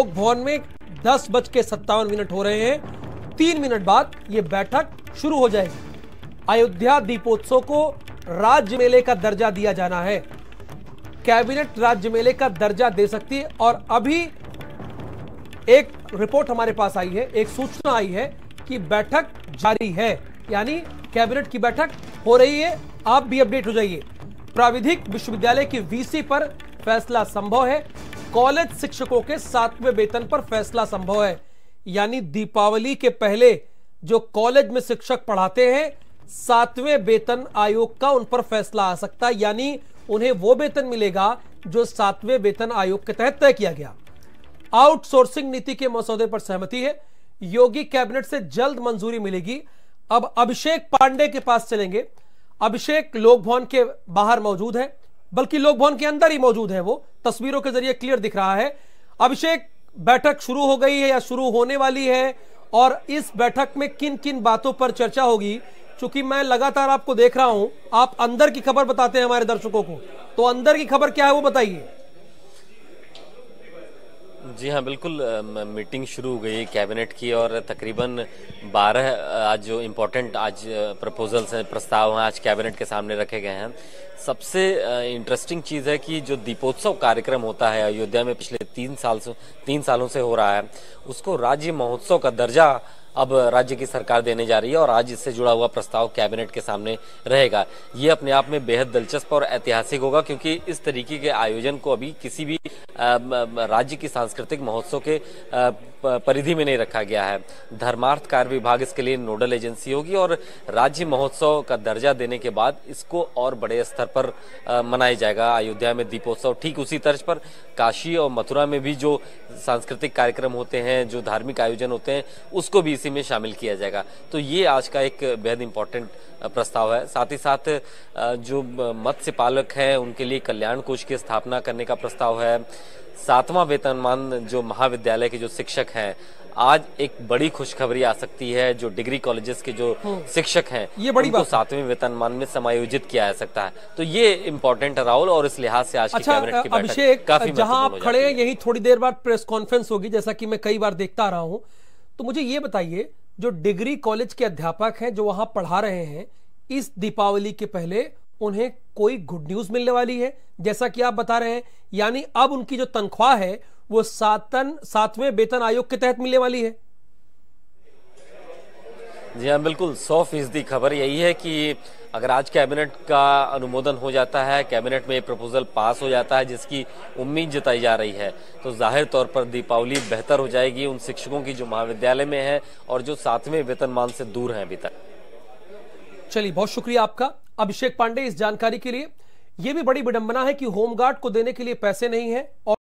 लोक भवन में दस बज के सत्तावन मिनट हो रहे हैं तीन मिनट बाद यह बैठक शुरू हो जाएगी अयोध्या दीपोत्सव को राज्य मेले का दर्जा दिया जाना है कैबिनेट राज्य मेले का दर्जा दे सकती है और अभी एक रिपोर्ट हमारे पास आई है एक सूचना आई है कि बैठक जारी है यानी कैबिनेट की बैठक हो रही है आप भी अपडेट हो जाइए प्राविधिक विश्वविद्यालय की वीसी पर फैसला संभव है कॉलेज शिक्षकों के सातवें वेतन पर फैसला संभव है यानी दीपावली के पहले जो कॉलेज में शिक्षक पढ़ाते हैं सातवें वेतन आयोग का उन पर फैसला आ सकता है यानी उन्हें वो वेतन मिलेगा जो सातवें वेतन आयोग के तहत तय किया गया आउटसोर्सिंग नीति के मसौदे पर सहमति है योगी कैबिनेट से जल्द मंजूरी मिलेगी अब अभिषेक पांडे के पास चलेंगे अभिषेक लोक भवन के बाहर मौजूद है बल्कि लोक भवन के अंदर ही मौजूद है वो तस्वीरों के जरिए क्लियर दिख रहा है अभिषेक बैठक शुरू हो गई है या शुरू होने वाली है और इस बैठक में किन किन बातों पर चर्चा होगी चूंकि मैं लगातार आपको देख रहा हूं आप अंदर की खबर बताते हैं हमारे दर्शकों को तो अंदर की खबर क्या है वो बताइए जी हाँ बिल्कुल मीटिंग शुरू हो गई कैबिनेट की और तकरीबन 12 आज जो इम्पोर्टेंट आज प्रपोजल्स हैं प्रस्ताव हैं आज कैबिनेट के सामने रखे गए हैं सबसे इंटरेस्टिंग चीज़ है कि जो दीपोत्सव कार्यक्रम होता है अयोध्या में पिछले तीन साल से तीन सालों से हो रहा है उसको राज्य महोत्सव का दर्जा अब राज्य की सरकार देने जा रही है और आज इससे जुड़ा हुआ प्रस्ताव कैबिनेट के सामने रहेगा ये अपने आप में बेहद दिलचस्प और ऐतिहासिक होगा क्योंकि इस तरीके के आयोजन को अभी किसी भी राज्य की सांस्कृतिक महोत्सव के परिधि में नहीं रखा गया है धर्मार्थ कार्य विभाग इसके लिए नोडल एजेंसी होगी और राज्य महोत्सव का दर्जा देने के बाद इसको और बड़े स्तर पर मनाया जाएगा अयोध्या में दीपोत्सव ठीक उसी तर्ज पर काशी और मथुरा में भी जो सांस्कृतिक कार्यक्रम होते हैं जो धार्मिक आयोजन होते हैं उसको भी इसी में शामिल किया जाएगा तो ये आज का एक बेहद इम्पोर्टेंट प्रस्ताव है साथ ही साथ जो मत्स्य पालक हैं उनके लिए कल्याण कोष की स्थापना करने का प्रस्ताव है सातवां वेतनमान जो महाविद्यालय के जो शिक्षक हैं आज एक बड़ी खुशखबरी आ सकती है जो डिग्री कॉलेजेस के जो हम्म। शिक्षक हैं ये बड़ी उनको सातवें वेतनमान में समायोजित किया जा सकता है तो ये इम्पोर्टेंट है राहुल और इस लिहाज से आज अच्छा, की बैठक काफी जहां आप खड़े हैं यही थोड़ी देर बाद प्रेस कॉन्फ्रेंस होगी जैसा कि मैं कई बार देखता रहा हूँ तो मुझे ये बताइए जो डिग्री कॉलेज के अध्यापक हैं जो वहां पढ़ा रहे हैं इस दीपावली के पहले उन्हें कोई गुड न्यूज मिलने वाली है जैसा कि आप बता रहे हैं यानी अब उनकी जो तनख्वाह है वो सातन सातवें वेतन आयोग के तहत मिलने वाली है जी हाँ बिल्कुल सौ फीसदी खबर यही है कि अगर आज कैबिनेट का अनुमोदन हो जाता है कैबिनेट में प्रपोजल पास हो जाता है जिसकी उम्मीद जताई जा रही है तो जाहिर तौर पर दीपावली बेहतर हो जाएगी उन शिक्षकों की जो महाविद्यालय में है और जो सातवें वेतनमान से दूर हैं अभी तक चलिए बहुत शुक्रिया आपका अभिषेक पांडे इस जानकारी के लिए यह भी बड़ी विडंबना है कि होमगार्ड को देने के लिए पैसे नहीं है और